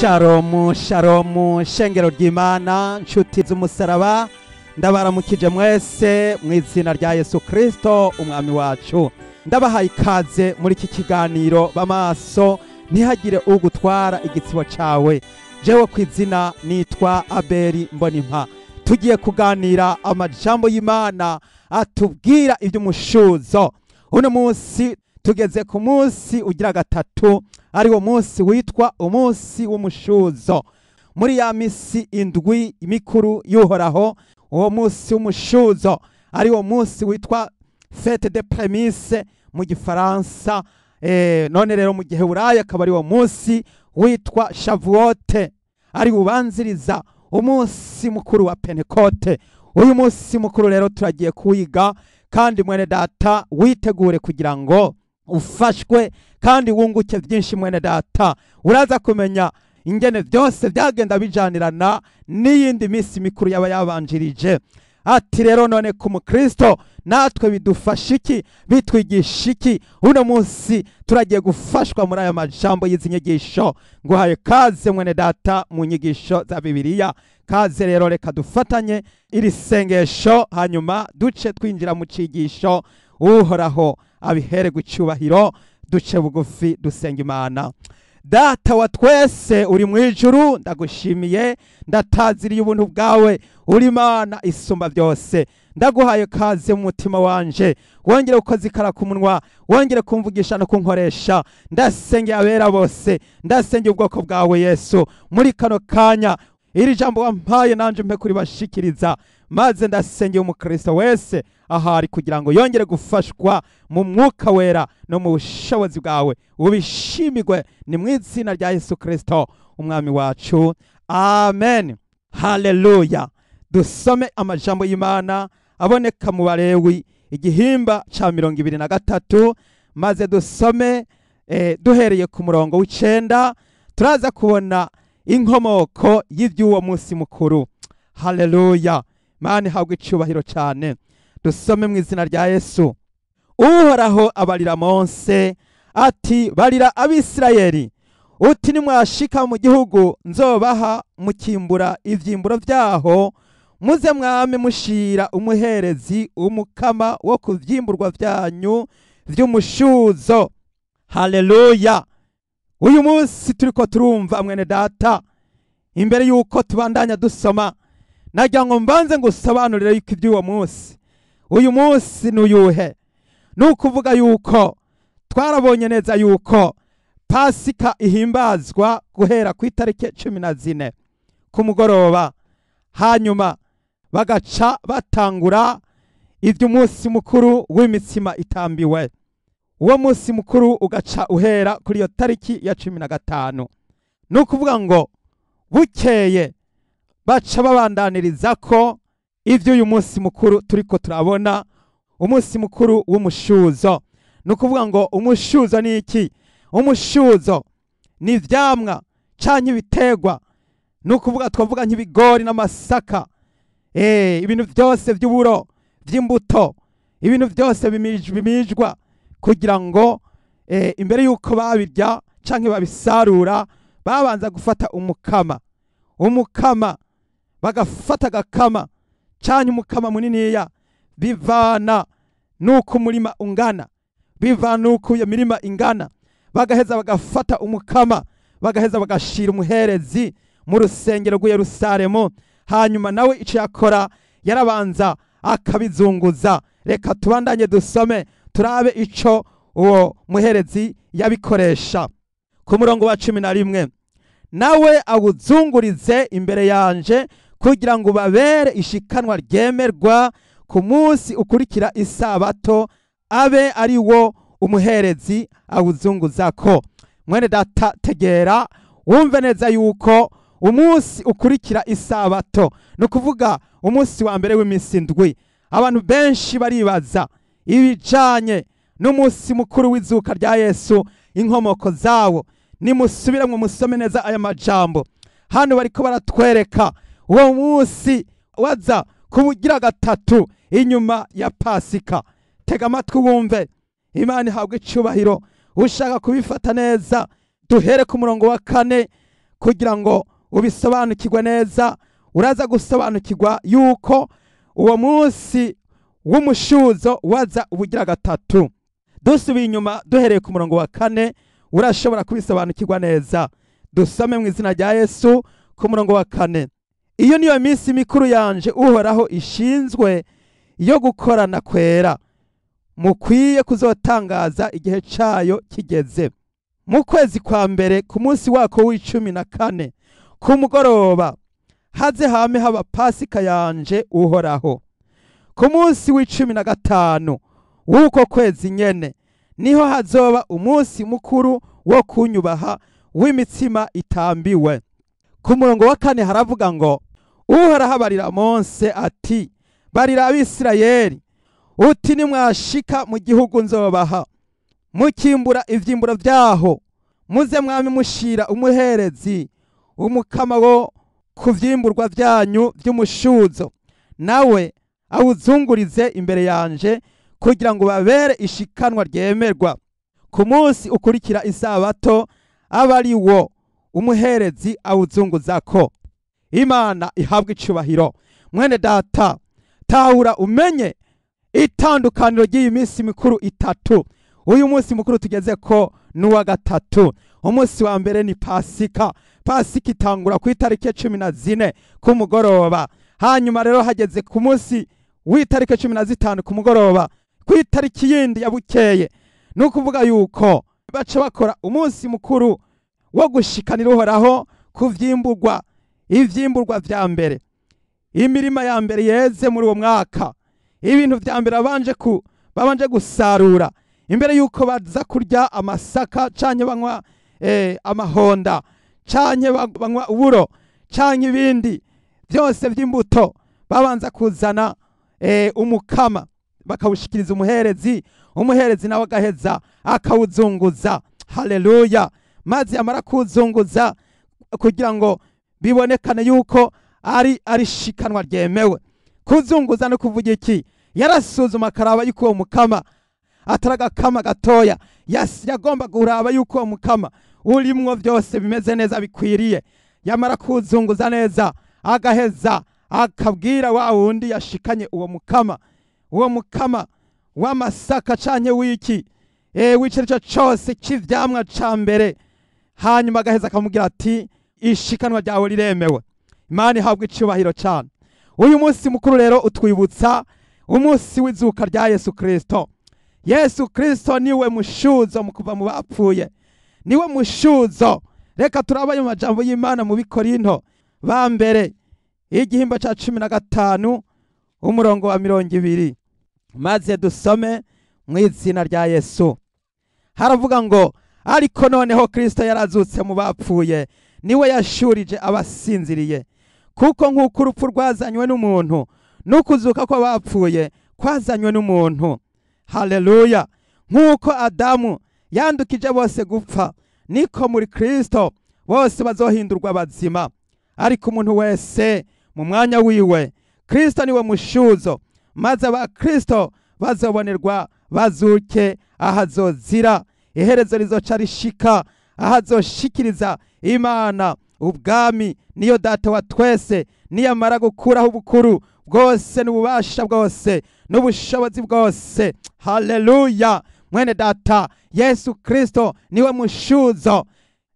sharomu sharomu shengero ry'imana nshuti z'umusaraba ndabaramukije mwese mu izina rya yesu kirisito umwami wacu ndabahaye ikaze muri iki kiganiro b'amaso ntihagire ugutwara igitsibo cyawe jewe ku izina nitwa aberi mbonimpa tugiye kuganira amajambo y'imana atubwira iby'umushuzo uno munsi tugeze ku munsi ugira gatatu ariwo munsi witwa umunsi w'umushuzo muri ya misi indwi mikuru y'uhoraho uwo munsi w'umushuzo ariwo munsi witwa fete de premise mu gifaransa eh, none rero mu gihe burayi akaba ari uwo munsi witwa shavuwote ari ubanziriza umunsi mukuru wa penekote uyu munsi mukuru rero turagiye kuwiga kandi mwene data witegure kugira ngo ufashwe kandi wunguke byinshi mwene data uraza kumenya ingene byose byagenda bijanirana n'iyindi minsi mikuru yaba yabanjirije ati rero none ku mukristo natwe bidufasha iki bitwigisha iki uno munsi turagiye gufashwa muri aya majambo y'izi nyigisho nguhaye kaze mwene data mu nyigisho za bibiliya kaze rero reka dufatanye iri sengesho hanyuma duce twinjira mu cyigisho uhoraho abihererwe icyubahiro duce bugufi dusenga imana data wa twese uri mu ijuru ndagushimiye ndataziriye ubuntu bwawe uri imana isumba byose ndaguhaye kaze mu mutima wanjye wongere ukozikara ku munwa wongere kumvugisha no kunkoresha ndasenge abera bose ndasenge ubwoko bwawe yesu muri kano kanya iri jambo wampaye nanjye mpe kuribashikiriza maze ndasengera umukristo wese ahari kugira ngo yongere gufashwa mu mwuka wera no mu bushobozi bwawe ubishimigwe ni mu izina rya yesu kirisito umwami wacu amen hareruya dusome amajambo y'imana aboneka mu barewi igihimba cya mirongo ibiri na gatatu maze dusome eh, duhereye ku murongo w'icyenda turaza kubona inkomoko y'iby'uwo munsi mukuru hareruya mani habwa icyubahiro cyane dusome mu izina rya yesu uhoraho abarira monse ati barira abisirayeli uti nimwashika mu gihugu nzobaha mukimbura ibyimburo byaho muze mwami mushira umuherezi umukama wo ku byimburwa byanyu by'umushuzo haleluya uyu munsi turi ko turumva mwene data imbere y'uko tubandanya dusoma nagira ngo mbanze ngo usobanurire yuko iby'uwo munsi uyu munsi ni uyuhe ni ukuvuga yuko twarabonye neza yuko pasika ihimbazwa guhera ku itariki cumi na zine ku mugoroba hanyuma bagaca batangura iby'umunsi mukuru w'imitsima itambiwe uwo munsi mukuru ugaca uhera kuri iyo tariki ya cumi na gatanu ni ukuvuga ngo bukeye baca babandaniriza ko ibyo uyu munsi mukuru turi ko turabona umunsi mukuru w'umushuzo ni ukuvuga ngo umushuzo ni iki umushuzo ni ibyamwa cyangwa ibitegwa ni ukuvuga twavuga nk'ibigori n'amasaka eh, ibintu byose by'uburo by'imbuto ibintu byose bimijwa kugira ngo eh, imbere y'uko babirya cyangwa babisarura babanza gufata umukama umukama bagafata agakama cyane umukama muniniya bivana n'uko umurima ungana bivana n'uko iyo mirima ingana bagaheza bagafata umukama bagaheza bagashira umuherezi mu rusengero rw'Yerusalemu hanyuma nawe icyo yakora yarabanza akabizunguza reka tubandanye dusome turabe icyo uwo muherezi yabikoresha ku murongo wa cumi na rimwe nawe awuzungurize imbere yanjye kugira ngo babere ishikanwa ryemerwa ku munsi ukurikira isabato abe ari wo umuherezi awuzunguza ko mwene data tegera wumve neza yuko umunsi ukurikira isabato ni ukuvuga umunsi wa mbere w'iminsi indwi abantu benshi baribaza ibijyanye n'umunsi mukuru w'izuka rya yesu inkomoko zawo nimusubire musome neza aya majambo hano bari ko baratwereka uwo munsi waza kubugira gatatu inyuma ya pasika tega amatwi wumve imana ihabwa icyubahiro ushaka kubifata neza duhere ku murongo wa kane kugira ngo ubisobanukirwe neza uraza gusobanukirwa yuko uwo munsi w'umushuzo waza ubugira gatatu dusubiye inyuma duhereye ku murongo wa kane urashobora kubisobanukirwa neza dusome mu izina rya yesu ku murongo wa kane iyo niyo minsi mikuru yanje uhoraho ishinzwe yo gukorana kwera mukwiye kuzotangaza igihe cyayo kigeze mu kwezi kwa mbere ku munsi wako w'icumi na kane ku mugoroba haze hame haba pasika yanje uhoraho ku munsi w'icumi na gatanu w'uko kwezi nyene niho hazoba umunsi mukuru wo kunyubaha w'imitsima itambiwe ku murongo wa kane haravuga ngo uhoraho abarira monse ati barira abisirayeli uti nimwashika mu gihugu nzobaha mukimbura ibyimburo byaho muze mwami mushira umuherezi umukama wo ku byimburwa byanyu by'umushuzo nawe awuzungurize imbere yanje kugira ngo babere ishikanwa ryemerwa ku munsi ukurikira isabato aba ari wo umuherezi awuzunguza ko imana ihabwa icyubahiro mwene data tahura umenye itandukaniro ry'iyi minsi mikuru itatu uyu munsi mukuru tugeze ko n'uwa gatatu umunsi wa mbere ni pasika pasika itangura ku itariki ya cumi na zine ku mugoroba hanyuma rero hageze ku munsi w'itariki cumi na zitanu ku mugoroba ku itariki yindi ya bukeye ni ukuvuga yuko baca bakora umunsi mukuru wo gushikanira uhoraho by’imbugwa, ibyimburwa bya mbere imirima ya mbere yeze muri uwo mwaka ibintu bya mbere babanje gusarura imbere y'uko baza kurya amasaka cyangwa banywa eh, amahonda cyangwa banywa uburo cyangwa ibindi byose by'imbuto babanza kuzana eh, umukama bakawushyikiriza umuherezi umuherezi nawe agaheza akawuzunguza hareruya maze yamara kuwuzunguza kugira ngo bibonekane yuko ari ari shikanwa ryemewe kuzunguza no kuvuga iki yarasuzuma akaraba yuko uwo mukama atari agakama gatoya yagomba kuraba yuko uwo mukama urimwo byose bimeze neza bikwiriye yamara kuzunguza neza agaheza akabwira wa wundi yashikanye uwo mukama uwo mukama w'amasaka acanye w'iki eh, w'icyo cyo cyose cy'ibyamwa cya mbere hanyuma agaheza akamubwira ati ishikanwa ryawe riremewe imana ihabwa icyubahiro cyane uyu munsi mukuru rero utwibutsa umunsi w'izuka rya yesu kirisito yesu kirisito niwe mushuzo mu kuva mu bapfuye niwe mushuzo reka turabaye mu majambo y'imana mu bikorino ba mbere y'igihimba cya cumi na gatanu umurongo wa mirongo ibiri maze dusome mu izina rya yesu haravuga ngo ariko noneho kirisito yarazutse mu bapfuye niwe yashurije abasinziriye kuko nk'uko urupfu rwazanywe n'umuntu n'ukuzuka ko kw'abapfuye kwazanywe n'umuntu hareruya nk'uko adamu yandukije bose gupfa niko muri kirisito bose bazohindurwa abazima ariko umuntu wese mu mwanya wiwe kirisito niwe mushuzo maze abakirisito bazobonerwa bazuke ahazozira iherezo rizoca rishika aho imana ubwami niyo data wa twese niyamara gukuraho ubukuru bwose n'ububasha bwose n'ubushobozi bwose haleluya mwene data yesu kirisito niwe mushuzo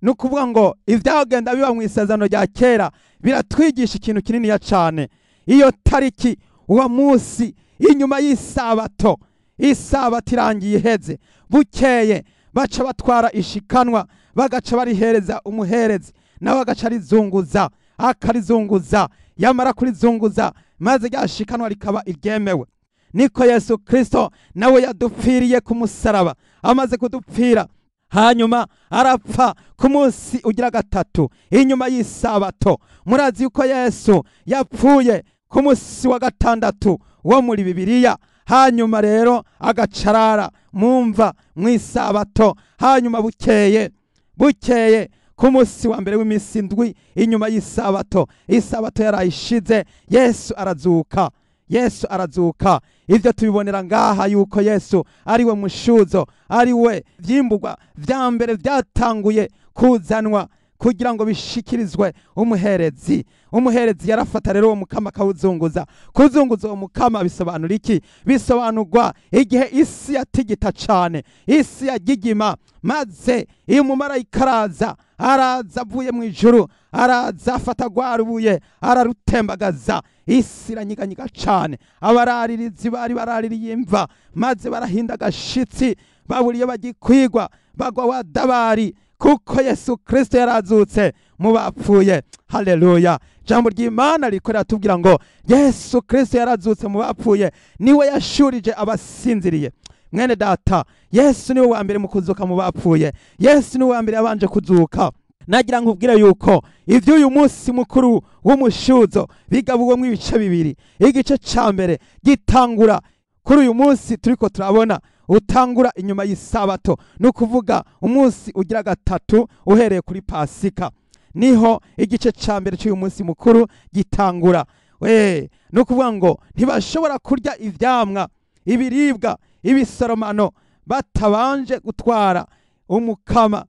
ni ukuvuga ngo ibyagenda biba mu isezerano rya kera biratwigisha ikintu kininiya cyane iyo tariki uwo munsi inyuma y'isabato isabato irangiye iheze bukeye baca batwara ishikanwa bagaca barihereza umuherezi nawe agaca arizunguza akarizunguza yamara kurizunguza maze ryashikanwa rikaba iryemewe niko yesu kirisito nawe yadupfiriye ku musaraba amaze kudupfira hanyuma arapfa ku munsi ugira gatatu inyuma y'isabato murazi yuko yesu yapfuye ku munsi wa gatandatu wo muri bibiliya hanyuma rero agacarara mu mva mu isabato hanyuma bukeye bukeye ku munsi wa mbere w'iminsi indwi inyuma y'isabato isabato yarayishize yesu arazuka yesu arazuka ibyo tubibonera ngaha yuko yesu ari we mushuzo ari we byimbugwa bya mbere byatanguye kuzanwa kugira ngo bishikirizwe umuherezi umuherezi yarafata rero uwo mukama akawuzunguza kuzunguza uwo mukama bisobanura iki bisobanurwa igihe isi yatigita cyane isi yagigima maze iyo umumarayika araza araza avuye mu ijuru araza afata rwarubuye ararutembagaza isi iranyiganyiga cyane abararirizi bari baraririye imva maze barahinda agashitsi babura iyo bagikwigwa bagwa wadabari kuko yesu kirisito yarazutse mu bapfuye hareruya Jambo ry'imana rikorera tubwira ngo yesu kirisito yarazutse mu bapfuye niwe yashurije abasinziriye mwene data yesu niwe wa mbere mu kuzuka mu bapfuye yesu niwe wa mbere yabanje kuzuka nagira nkubwire yuko iby'uyu munsi mukuru w'umushuzo bigabuwemo ibice bibiri igice cya mbere gitangura kuri uyu munsi turi ko turabona utangura inyuma y'isabato ni ukuvuga umunsi ugira gatatu uhereye kuri pasika niho igice cya mbere cy'uyu munsi mukuru gitangura we ni ukuvuga ngo ntibashobora kurya ibyamwa ibiribwa ibisoromano batabanje gutwara umukama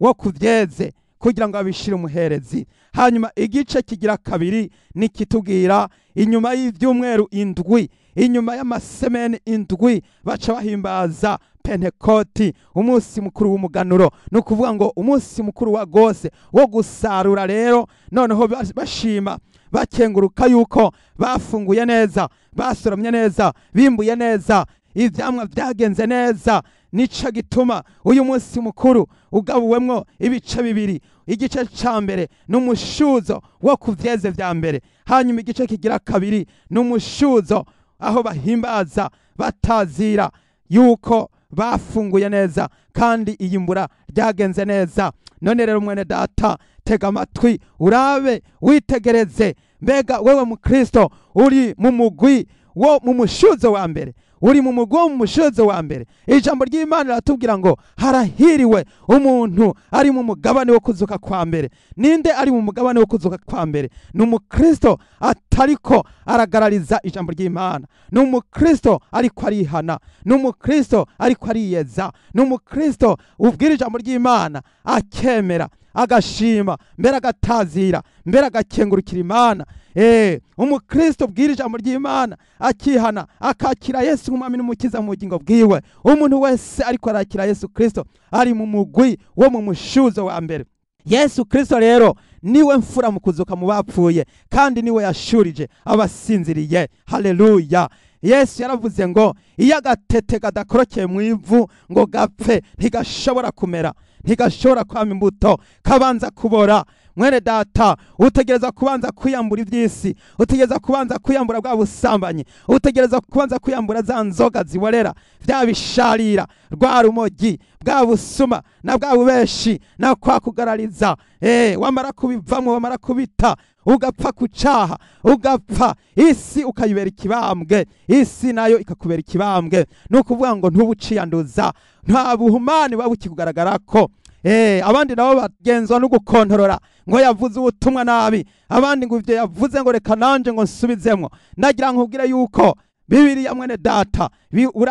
wo ku byeze kugira ngo abishyire umuherezi hanyuma igice kigira kabiri ni kitubwira inyuma y'ibyumweru indwi inyuma y'amasemeni indwi baca bahimbaza pentekoti umunsi mukuru w'umuganuro ni ukuvuga ngo umunsi mukuru wa gose wo gusarura rero noneho bashima bakenguruka yuko bafunguye neza basoromye neza bimbuye neza ibyamwa byagenze neza nica gituma uyu munsi mukuru ugabuwemo ibice bibiri igice cya mbere ni umushyuzo wo ku byeze bya mbere hanyuma igice kigira kabiri ni umushyuzo aho bahimbaza batazira yuko bafunguye neza kandi iyi mbura ryagenze neza none rero mwene data tega amatwi urabe witegereze mbega wewe mukristo uri mu mugwi wo mu mushuzo wa mbere uri mu mugongo umushinze wa mbere ijambo ry'imana riratubwira ngo harahiriwe umuntu ari mu mugabane wo kuzuka kwa mbere ninde ari mu mugabane wo kuzuka kwa mbere ni umukristo atariko aragarariza ijambo ry'imana ni umukristo ariko arihana ni umukristo ariko ariyeza ni umukristo ubwira ijambo ry'imana akemera agashima mbere agatazira mbere agakengurukira imana eh, umukristo ubwira ijambo ry'imana akihana akakira yesu nk'umwami n'umukiza mu bugingo bwiwe umuntu wese ariko arakira yesu kirisito ari mu mugwi wo mu mushuzo wa mbere yesu kirisito rero niwe mfura mu kuzuka mu bapfuye kandi niwe yashurije abasinziriye hareruya yesu yaravuze ngo iyo agatete kadakorokeye mu ivu ngo gapfe ntigashobora kumera ntigashobora kwama imbuto kabanza kubora mwene data utegereza kubanza kwiyambura iby'isi utegereza kubanza kwiyambura bwa busambanyi utegereza kubanza kwiyambura za nzoga ziborera bya bisharira rwa rumogi bwa busuma na bwa bubeshi na kwa kugarariza eh wamara kubivamo wamara kubita ugapfa kucaha ugapfa isi ukayibera ikibambwe isi nayo ikakubera ikibambwe ni ukuvuga ngo ntubuciyanduza nta buhumani buba bukikugaragara ko eh, abandi nabo bagenzwa no gukontorora ngo yavuze ubutumwa nabi abandi ngo ibyo yavuze ngo reka nanjye ngo nsubizemo ndagira nkubwire yuko bibiriya mwene data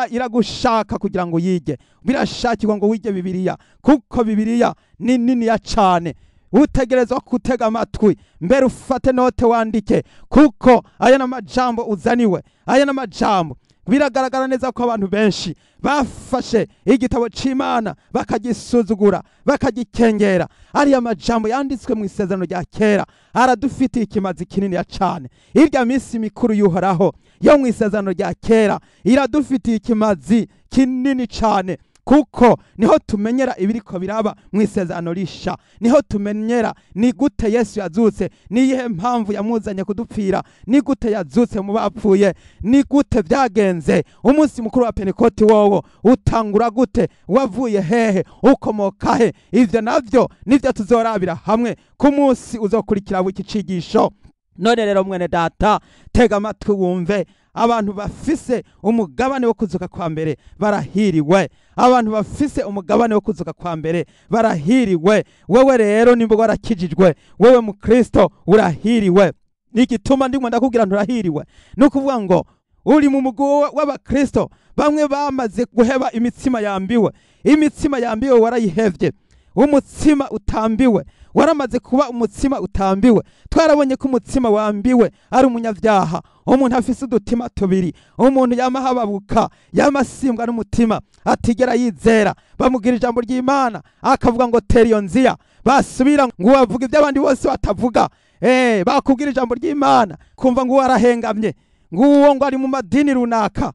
iragushaka kugira ngo uyige birashakirwa ngo wige bibiriya kuko bibiriya ni ya cyane utegerezwa kutega amatwi mbere ufate note wandike kuko aya ni amajambo uzaniwe aya ni amajambo biragaragara neza ko abantu benshi bafashe igitabo cy'imana bakagisuzugura bakagikengera ariya majambo yanditswe mu isezerano rya kera aradufitiye ikimazi kinini cyane irya minsi mikuru yuhoraho yo mu isezerano rya kera iradufitiye ikimazi kinini cyane kuko niho tumenyera ibiriko biraba mu isezerano risha niho tumenyera ni gute yesu yazutse niyihe mpamvu yamuzanye kudupfira ni gute yazutse mu bapfuye ni gute byagenze umunsi mukuru wa Penikoti wowo utangura gute wavuye hehe ukomoka he ibyo navyo nibyo tuzorabira hamwe ku munsi uzokurikira w'iki cigisho none rero mwene data tega amatwi wumve abantu bafise umugabane wo kuzuka kwa mbere barahiriwe abantu bafise umugabane wo kuzuka kwa mbere barahiriwe wewe rero nimba warakijijwe wewe mu kristo urahiriwe igituma ndimo ndakubwira nturahiriwe ni ukuvuga ngo uri mu mugo w'abakristo bamwe bamaze guheba imitsima yambiwe imitsima yambiwe warayihevye w'umutsima utambiwe waramaze kuba umutsima utambiwe twarabonye ko umutsima wambiwe ari umunyabyaha umuntu afise udutima tubiri umuntu yama hababuka yama n'umutima atigera yizera bamugira ijambo ry'imana akavuga ngo tera iyo basubira ngo bavuga ibyo abandi bose batavuga eh bakubwira ijambo ry'imana kumva ngo warahengamye ngo ngo ari mu madini runaka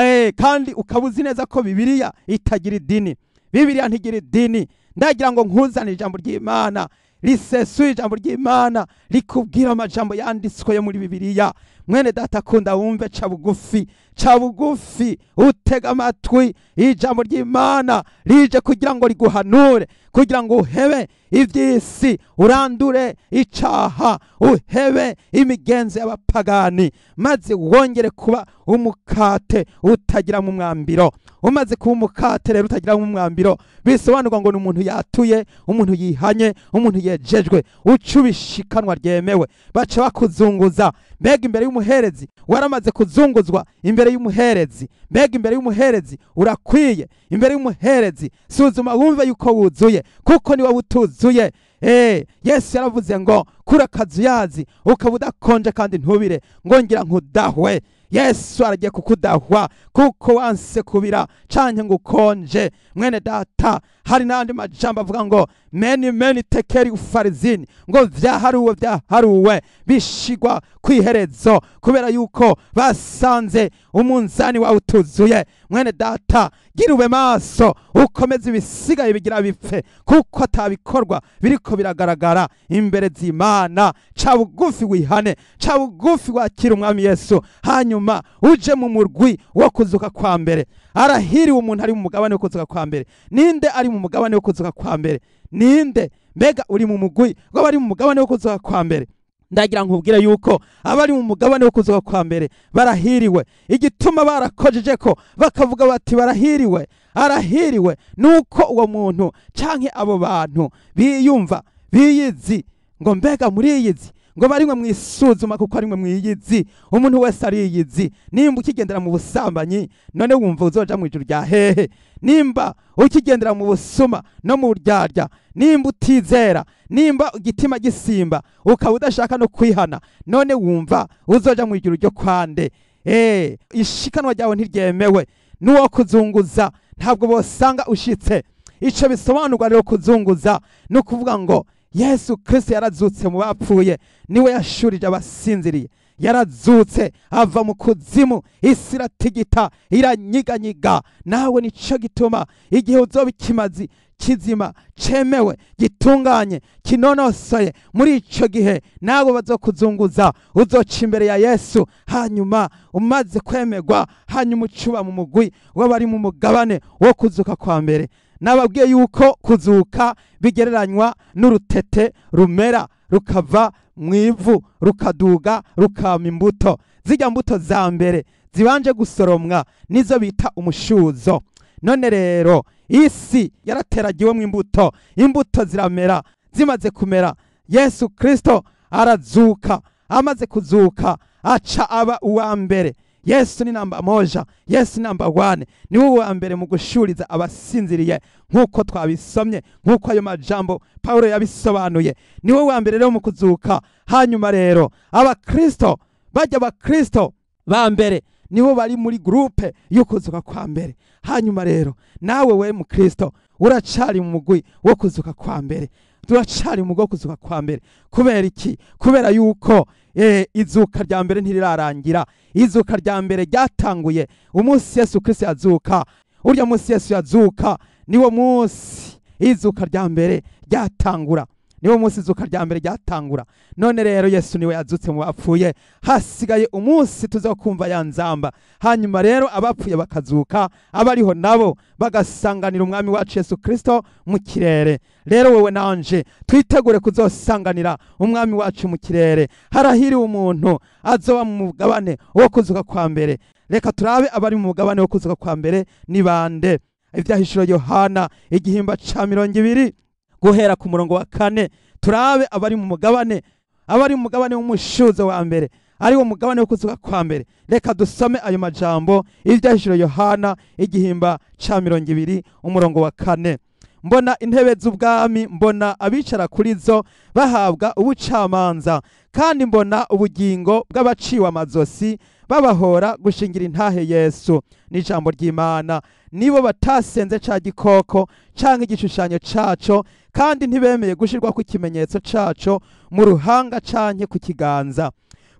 eh kandi ukabuzi neza ko bibiliya itagira idini bibiliya ntigira idini ndagira ngo nkuzanire ijambo ry'imana risesuye ijambo ry'imana rikubwira amajambo yanditswe yo muri bibiliya mwene data akunda wumve ca bugufi ca bugufi utega amatwi ijambo ry'imana rije kugira ngo riguhanure kugira ngo uhebe iby'isi urandure icyaha uhebe imigenzo y'abapagani maze wongere kuba umukate utagira mu mwambiro umaze kuba umukate rero utagira mu mwambiro bisobanurwa ngo ni umuntu yatuye umuntu yihanye umuntu yejejwe uca ryemewe baca bakuzunguza mbega imbere y'umuherezi waramaze kuzunguzwa imbere y'umuherezi mbega imbere y'umuherezi urakwiye imbere y'umuherezi suzuma wumve yuko wuzuye kuko niwe wutuzuye eee eh, yesu yaravuze ngo kura akazu yazi ukaba udakonje kandi ntubire ngo ngira nkudahwe yesu aragiye kukudahwa kuko wanse kubira canke ngo ukonje mwene data hari n'andi majambo avuga ngo meni meni tekeri ufarizini ngo vyaharuwe vyaharuwe bishigwa kw'iherezo kubera yuko basanze umunzani wawe utuzuye mwene data gira maso ukomeze ibisigaye bigira bipfe kuko atabikorwa biri biriko biragaragara imbere z'imana ca bugufi wihane ca bugufi wakira umwami yesu hanyuma uje mu murwi wo kuzuka kwa mbere arahiriwe umuntu ari mu mugabane wo kuzuka kwa mbere ninde ari mu mugabane wo kuzuka kwa mbere ninde mbega uri mu mugwi w'abari mu mugabane wo kuzuka kwa mbere ndagira nkubwire yuko abari mu mugabane wo kuzuka kwa mbere barahiriwe igituma barakojeje ko bakavuga bati barahiriwe arahiriwe nuko uwo muntu cyangwa abo bantu biyumva biyizi ngo mbega muri iyi ngo bari mwe mwisuzuma kuko ari mwe mwiyizi umuntu wese ariyizi nimba ukigendera mu busambanyi none wumva uzoja mu ijuru rya hehe nimba ukigendera mu busuma no mu buryarya nimba utizera nimba igitima gisimba ukaba udashaka no kwihana none wumva uzoja mu ijuru ryo kwande eh ishikanwa ryawe ntiryemewe n'uwo kuzunguza ntabwo bosanga ushitse ico bisobanurwa rero kuzunguza ni ukuvuga ngo yesu kirisiti yarazutse mu bapfuye niwe yashurije abasinziriye yarazutse ava mu kuzimu isi iratigita iranyiganyiga nawe nicyo gituma igihe uzoba ikimazi kizima cyemewe gitunganye kinonosoye muri icyo gihe nawe bazokuzunguza uzoca imbere ya yesu hanyuma umaze kwemegwa hanyuma ucuba mu mugwi w'abari mu mugabane wo kuzuka kwa mbere nababwiye yuko kuzuka bigereranywa n'urutete rumera rukava mu ivu rukaduga rukama imbuto zijya mbuto za mbere zibanje gusoromwa nizo bita umushuzo none rero isi yarateragiwemo imbuto imbuto ziramera zimaze kumera yesu kirisito arazuka amaze kuzuka aca aba uwa mbere yesu ni namba moja yesu ni namba wane ni wowe wa mbere mu gushuriza abasinziriye nk'uko twabisomye nk'uko ayo majambo paul yabisobanuye ni wowe wa mbere rero mu kuzuka hanyuma rero abakristo bajya abakirisito ba mbere ni nibo bari muri gurupe yo kuzuka kwa mbere hanyuma rero nawe we mu kirisito uracari mu mugwi wo kuzuka kwa mbere turacari mu bwo kuzuka kwa mbere kubera iki kubera yuko eh, izuka rya mbere ntirirarangira izuka rya mbere ryatanguye umunsi yesu kirisi yazuka urya munsi yesu yazuka niwo munsi izuka rya mbere ryatangura niwo munsi izuka rya mbere ryatangura none rero yesu niwe yazutse mu bapfuye hasigaye umunsi tuza kumva ya nzamba hanyuma rero abapfuye bakazuka abariho nabo bagasanganira umwami wacu yesu kirisito mu kirere rero wowe nanje twitegure kuzosanganira umwami wacu mu kirere harahiriwe umuntu azoba mu mugabane wo kuzuka kwa mbere reka turabe abari mu mugabane wo kuzuka kwa mbere ni bande ibyahishura yohana igihimba cya mirongo ibiri guhera ku murongo wa kane turabe abari mu mugabane abari mu mugabane w'umushuze wa mbere ari wo mugabane wo kuzuka kwa mbere reka dusome ayo majambo y'ibyahishiro yohana igihimba cya mirongo ibiri umurongo wa kane mbona intebe z'ubwami mbona abicara kuri zo bahabwa ubucamanza kandi mbona ubugingo bw'abaciwe amazosi babahora gushingira intahe yesu n'ijambo ry'imana nibo batasenze cya gikoko cyangwa igishushanyo cyaco kandi ntibemeye gushyirwa ku kimenyetso cyaco mu ruhanga canke ku kiganza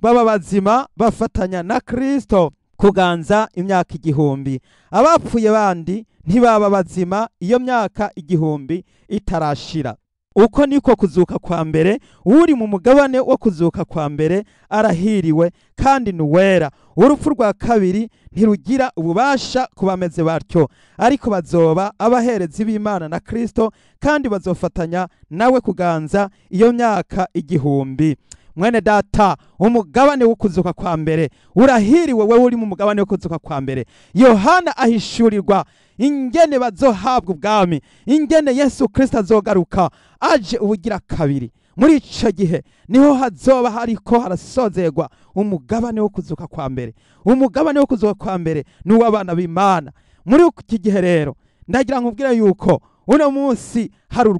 baba bazima bafatanya na kristo kuganza imyaka igihumbi abapfuye bandi ntibaba bazima iyo myaka igihumbi itarashira uko niko kuzuka kwa mbere uri mu mugabane wo kuzuka kwa mbere arahiriwe kandi ni uwera urupfu rwa kabiri ntirugira ububasha ku bameze batyo ariko bazoba abaherezi b'imana na kirisito kandi bazofatanya nawe kuganza iyo myaka igihumbi mwene data umugabane wo kuzuka kwa mbere urahiriwe wowe uri mu mugabane wo kuzuka kwa mbere yohana ahishurirwa ingene bazohabwa ubwami ingene yesu kirisita azogaruka aje ubugira kabiri muri icyo gihe niho hazoba hariko harasozerwa umugabane wo kuzuka kwa mbere umugabane wo kuzuka kwa mbere ni uw'abana b'imana muri iki gihe rero ndagira ngo ubwire yuko uno munsi hari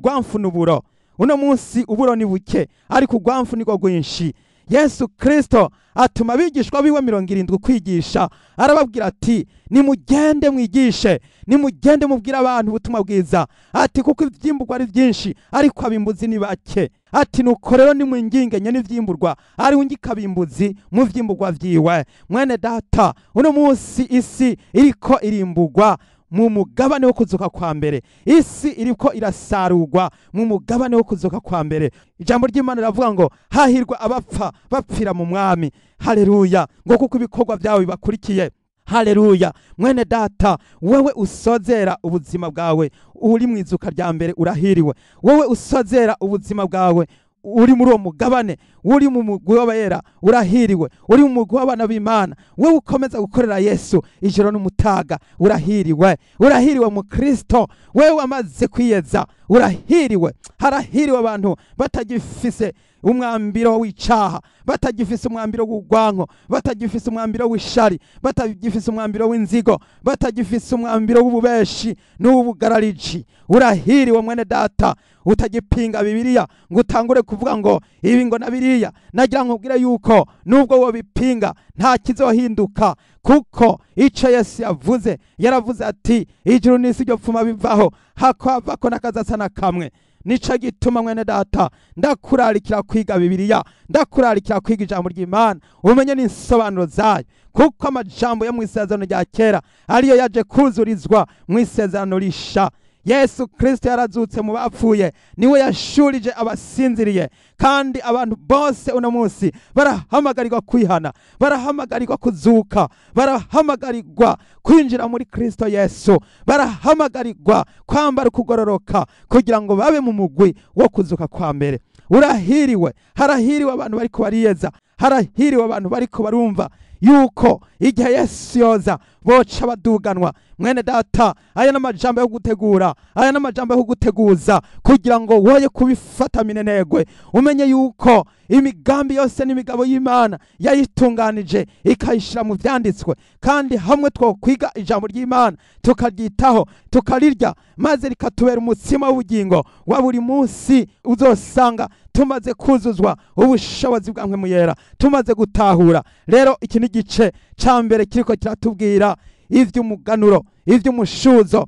n'uburo uno munsi uburo ni buke ariko urwamfu ni rwo rwinshi yesu kirisito atuma abigishwa biwe mirongo irindwi kwigisha arababwira ati nimugende mwigishe nimugende mubwire abantu ubutumwa bwiza ati kuko ibyimburwa ari byinshi ariko abimbuzi ni bake ati nuko rero nimwinginganye n'ibyimburwa ari we abimbuzi mu byimburwa byiwe mwene data uno munsi isi iriko irimbugwa mu mugabane wo kuzuka kwa mbere isi iriko irasarurwa mu mugabane wo kuzuka kwa mbere ijambo ry'imana riravuga ngo hahirwa abapfa bapfira mu mwami haleluya ngo kuko ibikorwa byawe bibakurikiye haleluya mwene data wowe usozera ubuzima bwawe uri mu izuka rya mbere urahiriwe wowe usozera ubuzima bwawe uri muri uwo mugabane uri mu mugwi w'abayera urahiriwe uri mu mugwi w'abana b'imana wowe ukomeza gukorera yesu ijoro n'umutaga urahiriwe urahiriwe mu kristo wewe wamaze kwiyeza urahiriwe harahiriwe abantu batagifise umwambiro w'icaha batagifise umwambiro w'ugwanko batagifise umwambiro w'ishari batagifise umwambiro w'inzigo batagifise umwambiro w'ububeshi n'uw'ubugarariji urahiriwe mwene data utagipinga bibiliya ngo utangure kuvuga ngo ibi ngo na biriya nagira nkubwire yuko nubwo wabipinga nta kizohinduka kuko icyo yesu yavuze yaravuze ati ijuru n'isi ryo pfuma bivaho hakava ko n'akazasa na kamwe nicyo gituma mwene data ndakurarikira kwiga bibiriya ndakurarikira kwiga ijambo ry'imana umenye n'insobanuro zayo kuko amajambo yo mu isezerano rya kera ariyo yaje kuzurizwa mu isezerano risha yesu kirisito yarazutse mu bapfuye niwe yashurije abasinziriye kandi abantu bose uno munsi barahamagarirwa kwihana barahamagarirwa kuzuka barahamagarirwa kwinjira muri kirisito yesu barahamagarirwa kwambara kugororoka kugira ngo babe mu mugwi wo kuzuka kwa mbere urahiriwe harahiriwe abantu bari kubariyeza harahiriwe abantu bari kubarumva yuko igihe yesu yoza boca baduganwa mwene data aya n'amajambo yo gutegura aya n'amajambo yo guteguza kugira ngo woye kubifata minenegwe umenye yuko imigambi yose n'imigabo y'Imana yayitunganije ikayishira mu byanditswe kandi hamwe two kwiga ijambo ry'Imana tukaryitaho tukarirya maze rikatubera umutsima w'ubugingo wa buri munsi uzosanga tumaze kuzuzwa ubushobozi bwa mwe muyera tumaze gutahura rero iki ni igice ca mbere kiriko kiratubwira iby'umuganuro iby'umushuzo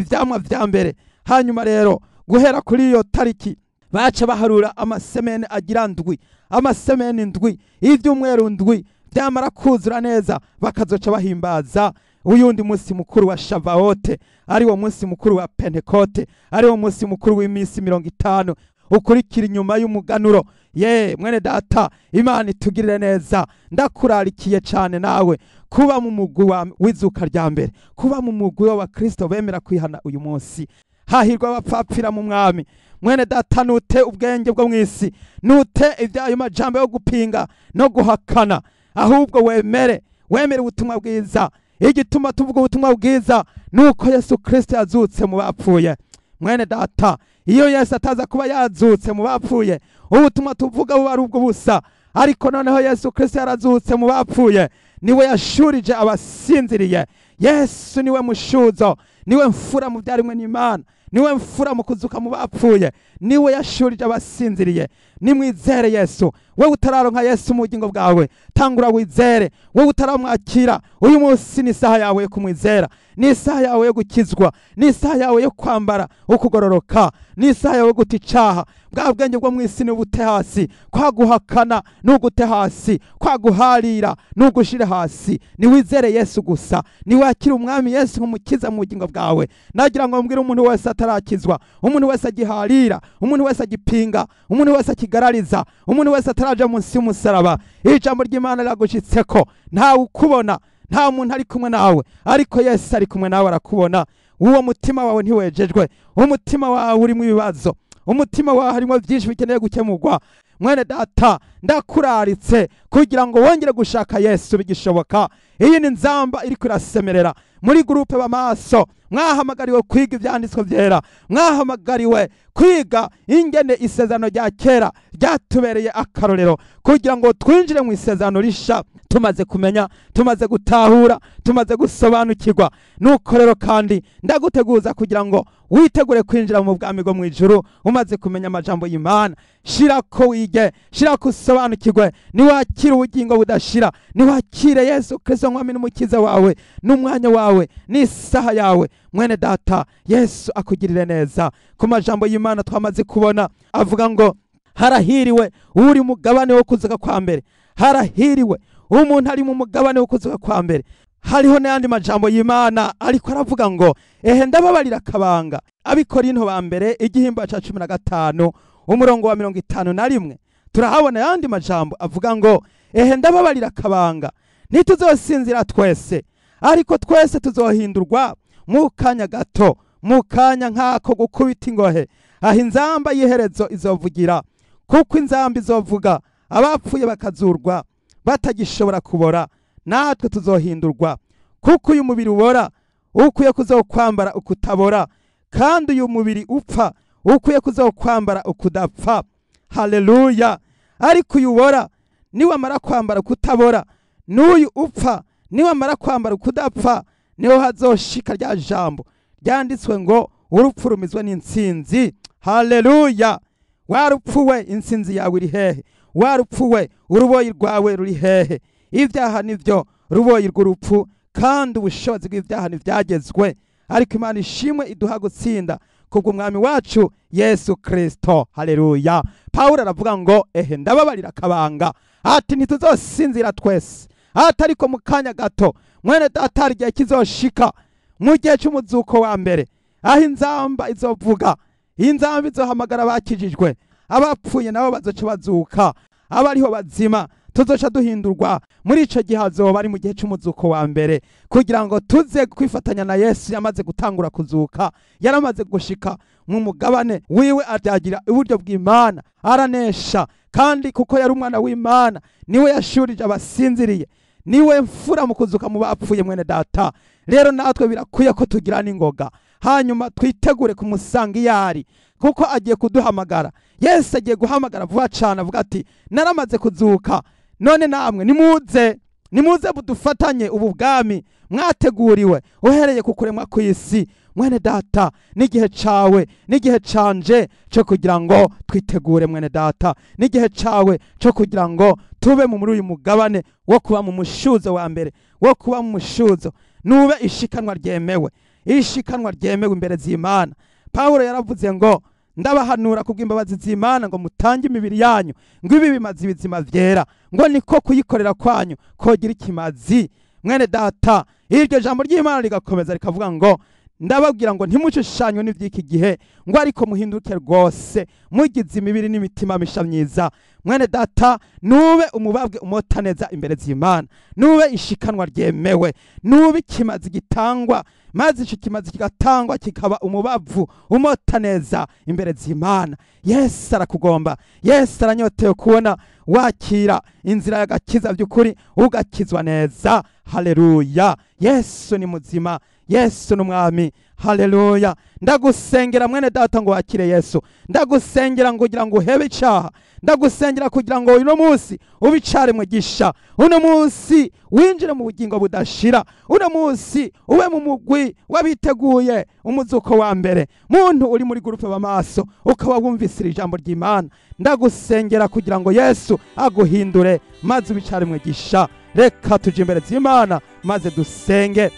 ibyamwa bya mbere hanyuma rero guhera kuri iyo tariki baca baharura amasemene agira ndwi amasemene ndwi ibyumweru ndwi byamara kuzura neza bakazoca bahimbaza uyundi munsi mukuru wa shavawote ariwo munsi mukuru wa pentekote ariwo munsi mukuru w'iminsi mirongo itanu ukurikira inyuma y'umuganuro ye mwene data imana itugirire neza ndakurarikiye cyane nawe kuba mu mugu w'izuka rya mbere kuba mu mugu wa w'abakristo bemera kwihana uyu munsi hahirwa abapfapfira mu mwami mwene data nute ubwenge bwo mu isi nute ibyayo majambo yo gupinga no guhakana ahubwo wemere wemere ubutumwa bwiza igituma tuvuga ubutumwa bwiza ni uko yesu kirisito yazutse mu bapfuye mwene data iyo yesu ataza kuba yazutse mu bapfuye ubutumwa tuvuga buba ari ubwo ariko noneho yesu kirisito yarazutse mu bapfuye niwe yashurije abasinziriye yesu niwe mushuzo niwe mfura mu byaremwe n'imana niwe mfura mu kuzuka mu bapfuye niwe yashurije abasinziriye nimwizere yesu we wowe nka yesu mu bugingo bwawe tangura wizere wowe utaramwakira uyu munsi ni isaha yawe yo kumwizera n'isaha yawe yo gukizwa n'isaha yawe yo kwambara ukugororoka n'isaha yawe yo guta icyaha bwa bwenge bwo mu isi ntibute hasi kwaguhakana ntugute hasi kwaguharira ntugushire hasi niwizere yesu gusa niwakire umwami yesu nk'umukiza mu bugingo bwawe nagira ngo mbwire umuntu wese atarakizwa umuntu wese agiharira umuntu wese agipinga umuntu wese akigarariza umuntu wese ataraja munsi y'umusaraba iri jambo ry'imana ko, ntawe ukubona nta muntu ari kumwe nawe ariko yesu ari kumwe nawe arakubona uwo mutima wawe ntiwejejwe umutima wawe urimo ibibazo umutima wawe harimo byinshi bikeneye gukemurwa mwene data ndakuraritse kugira ngo wongere gushaka yesu bigishoboka iyi ni nzamba iri kurasemerera muri gurupe b'amaso mwahamagariwe kwiga ibyanditswe byera mwahamagariwe kwiga ingene isezerano rya kera ryatubereye akarorero kugira ngo twinjire mu isezerano risha tumaze kumenya tumaze gutahura tumaze gusobanukirwa nuko rero kandi ndaguteguza kugira ngo witegure kwinjira mu bwami bwo mu ijuru umaze kumenya amajambo y'Imana shira ko wige shira ko usobanukirwe niwakire ubugingo budashira niwakire Yesu Kristo mwami n'umukiza wawe n'umwanya wawe n'isaha yawe mwene data Yesu akugirire neza ku majambo y'Imana twamaze kubona avuga ngo harahiriwe uri mugabane wo kuzuka kwa mbere harahiriwe umuntu ari mu mugabane wo kuzuka kwa mbere hariho n'ayandi majambo y'imana ariko aravuga ngo ehe ndababarira akabanga abikorinto ba mbere igihimba cya cumi na gatanu umurongo wa mirongo itanu na rimwe turahabona ayandi majambo avuga ngo ehe ndababarira akabanga ntituzosinzira twese ariko twese tuzohindurwa mu kanya gato mu kanya nk'ako gukubita ingohe aho inzamba y'iherezo izovugira kuko inzamba izovuga abapfuye bakazurwa batagishobora kubora natwe tuzohindurwa kuko uyu mubiri ubora ukwiye kuzawukwambara ukutabora kandi uyu mubiri upfa ukwiye kuzawukwambara ukudapfa haleluya ariko uyu ubora niwamara kwambara ukutabora n'uyu upfa niwamara kwambara ukudapfa niho hazoshika rya jambo ryanditswe ngo urupfu rumizwe n'insinzi haleluya warupfuwe insinzi yawe iri hehe warupfuwe uruboyi rwawe ruri hehe ibyaha nibyo ruboyi rw'urupfu kandi ubushobozi bw'ibyaha ntibyagezwe ariko imana ishimwe iduha gutsinda kubw'umwami wacu yesu kirisito hareruya pawulo aravuga ngo ehe ndababarira akabanga ati ntituzosinzira twese ati ariko mu kanya gato mwene datari igihe kizoshika mu gihe cy'umuzuko wa mbere aho inzamba izovuga inzamba izohamagara abakijijwe abapfuye nabo bazoca bazuka abariho bazima tuzoca duhindurwa muri icyo gihe bari mu gihe cy'umuzuko wa mbere kugira ngo tuze kwifatanya na yesu yamaze gutangura kuzuka yaramaze gushika mu mugabane wiwe azagira iburyo bw'imana aranesha kandi kuko yari umwana w'imana niwe yashurije abasinziriye niwe mfura mu kuzuka mu bapfuye mwene data rero natwe birakwiye ko tugira n'ingoga hanyuma twitegure kumusanga iyo ari kuko agiye kuduhamagara yesu agiye guhamagara vuba cyane avuga ati naramaze kuzuka none namwe nimuze nimuze budufatanye ubu bwami mwateguriwe uhereye ku kuremwa ku isi mwene data n'igihe cawe n'igihe canje cyo kugira ngo twitegure mwene data n'igihe cawe cyo kugira ngo tube mu muri uyu mugabane wo kuba mu mushuzo wa mbere wo kuba mu mushuzo nube ishikanwa ryemewe ishikanwa ryemewe imbere z'imana pawulo yaravuze ngo ndabahanura kubw'imbabazi z'Imana ngo mutange imibiri yanyu ngo ibi bimazi ibizima byera ngo niko kuyikorera kwanyu kogira ikimazi mwene data iryo jambo ry'Imana rigakomeza rikavuga ngo ndababwira ngo ntimushushanyo n'iby'iki gihe ngo ariko muhinduke rwose mugize imibiri n'imitima misha myiza mwene data nube umubabwe umota neza imbere z'Imana nube ishikanwa ryemewe nube ikimazi gitangwa maze icyo kimaze kigatangwa kikaba umubavu umota neza imbere z'imana yesu arakugomba yesu aranyoteye kubona wakira inzira y'agakiza by'ukuri ugakizwa neza hareruya yesu ni muzima yesu ni umwami hareruya ndagusengera mwene data ngo wakire yesu ndagusengera ngo ugira ngo uhebe icyaha ndagusengera kugira ngo uno munsi ubicare mugisha uno munsi winjire mu bugingo budashira uno munsi ube mu mugwi wabiteguye umuzuko wa mbere muntu uri muri gurupe b'amaso ukaba wumvisira ijambo ry'imana ndagusengera kugira ngo yesu aguhindure maze ubicare mugisha reka tujye imbere z'imana maze dusenge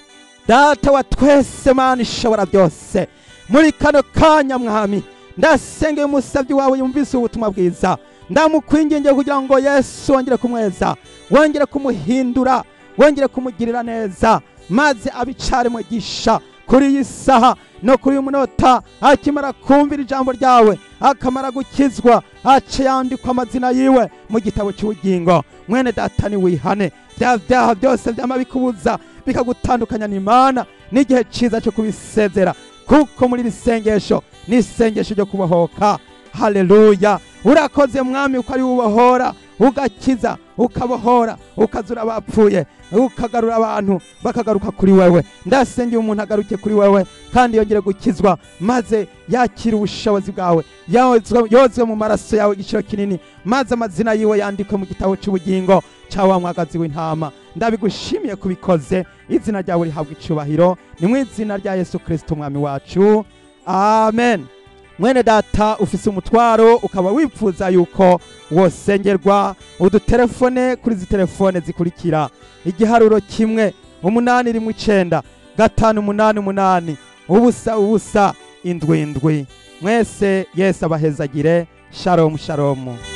data wa twese mana ishobora byose muri kano kanya mwami ndasengeye umusabyi wawe yumvise ubutumwa bwiza ndamukwingingiye kugira ngo yesu wongere kumweza wongere kumuhindura wongere kumugirira neza maze abicare mugisha kuri iyi saha no kuri uyu munota akimara kumvira ijambo ryawe akamara gukizwa ace yandikwa amazina yiwe mu gitabo cy'ubugingo mwene data ni wihane bya byaha byose byama bikubuza bikagutandukanya n'imana n'igihe cyiza cyo kubisezera kuko muri iri sengesho ni isengesho ryo kubohoka haleluya urakoze mwami uko ari wowe ugakiza ukabohora ukazura abapfuye ukagarura abantu bakagaruka kuri wewe ndasengeye umuntu agaruke kuri wewe kandi yongere gukizwa maze yakire ubushobozi bwawe yozwe mu maraso yawe igiciro kinini maze amazina yiwe yandikwe mu gitabo cy'ubugingo cya wa mwagazi w'intama ndabigushimiye kubikoze izina ryawe rihabwa icyubahiro ni mu izina rya yesu kirisiti umwami wacu amen mwene data ufise umutwaro ukaba wifuza yuko wosengerwa udutelefone kuri izi telefone zikurikira igiharuro kimwe umunani rimwe icenda gatanu umunani umunani ubusa ubusa indwi indwi mwese yesu abahezagire sharomu sharomu